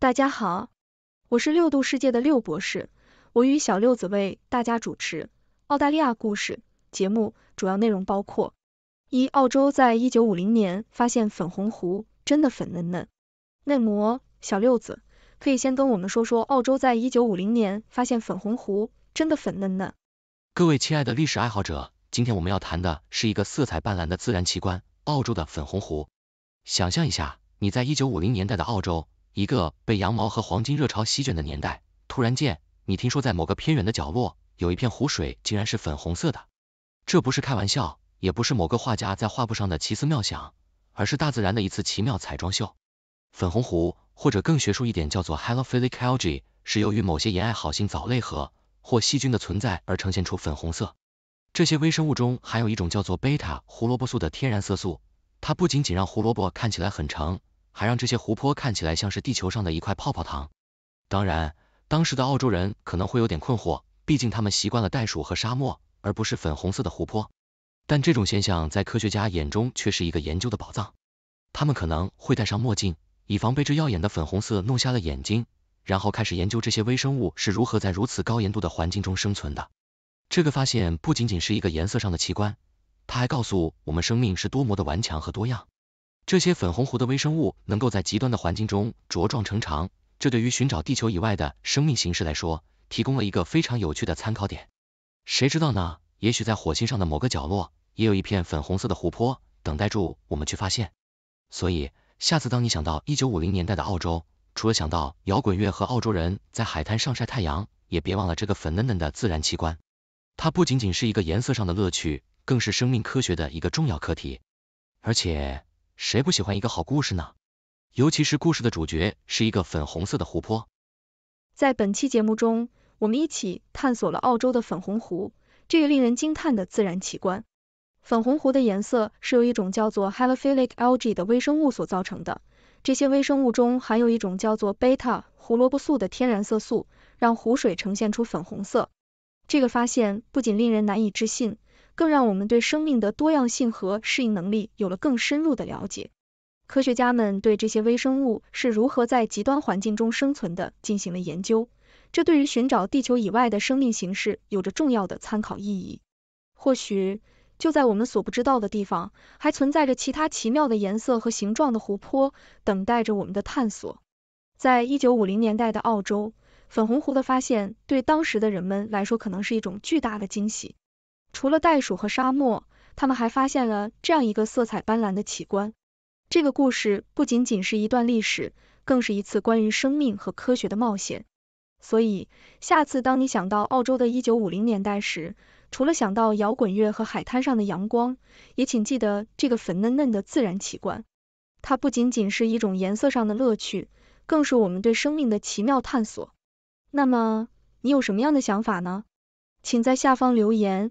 大家好，我是六度世界的六博士，我与小六子为大家主持澳大利亚故事节目，主要内容包括一、澳洲在一九五零年发现粉红湖，真的粉嫩嫩。内模小六子可以先跟我们说说澳洲在一九五零年发现粉红湖，真的粉嫩嫩。各位亲爱的历史爱好者，今天我们要谈的是一个色彩斑斓的自然奇观——澳洲的粉红湖。想象一下，你在一九五零年代的澳洲。一个被羊毛和黄金热潮席卷的年代，突然间，你听说在某个偏远的角落，有一片湖水竟然是粉红色的。这不是开玩笑，也不是某个画家在画布上的奇思妙想，而是大自然的一次奇妙彩妆秀。粉红湖，或者更学术一点叫做 halophilic algae，是由于某些盐爱好性藻类和或细菌的存在而呈现出粉红色。这些微生物中含有一种叫做 beta 胡萝卜素的天然色素，它不仅仅让胡萝卜看起来很橙。还让这些湖泊看起来像是地球上的一块泡泡糖。当然，当时的澳洲人可能会有点困惑，毕竟他们习惯了袋鼠和沙漠，而不是粉红色的湖泊。但这种现象在科学家眼中却是一个研究的宝藏。他们可能会戴上墨镜，以防被这耀眼的粉红色弄瞎了眼睛，然后开始研究这些微生物是如何在如此高盐度的环境中生存的。这个发现不仅仅是一个颜色上的奇观，它还告诉我们生命是多么的顽强和多样。这些粉红湖的微生物能够在极端的环境中茁壮成长，这对于寻找地球以外的生命形式来说，提供了一个非常有趣的参考点。谁知道呢？也许在火星上的某个角落，也有一片粉红色的湖泊，等待住我们去发现。所以，下次当你想到一九五零年代的澳洲，除了想到摇滚乐和澳洲人在海滩上晒太阳，也别忘了这个粉嫩嫩的自然奇观。它不仅仅是一个颜色上的乐趣，更是生命科学的一个重要课题，而且。谁不喜欢一个好故事呢？尤其是故事的主角是一个粉红色的湖泊。在本期节目中，我们一起探索了澳洲的粉红湖，这个令人惊叹的自然奇观。粉红湖的颜色是由一种叫做 Halophilic algae 的微生物所造成的。这些微生物中含有一种叫做 beta 胡萝卜素的天然色素，让湖水呈现出粉红色。这个发现不仅令人难以置信。更让我们对生命的多样性和适应能力有了更深入的了解。科学家们对这些微生物是如何在极端环境中生存的进行了研究，这对于寻找地球以外的生命形式有着重要的参考意义。或许就在我们所不知道的地方，还存在着其他奇妙的颜色和形状的湖泊，等待着我们的探索。在一九五零年代的澳洲，粉红湖的发现对当时的人们来说可能是一种巨大的惊喜。除了袋鼠和沙漠，他们还发现了这样一个色彩斑斓的奇观。这个故事不仅仅是一段历史，更是一次关于生命和科学的冒险。所以，下次当你想到澳洲的一九五零年代时，除了想到摇滚乐和海滩上的阳光，也请记得这个粉嫩嫩的自然奇观。它不仅仅是一种颜色上的乐趣，更是我们对生命的奇妙探索。那么，你有什么样的想法呢？请在下方留言。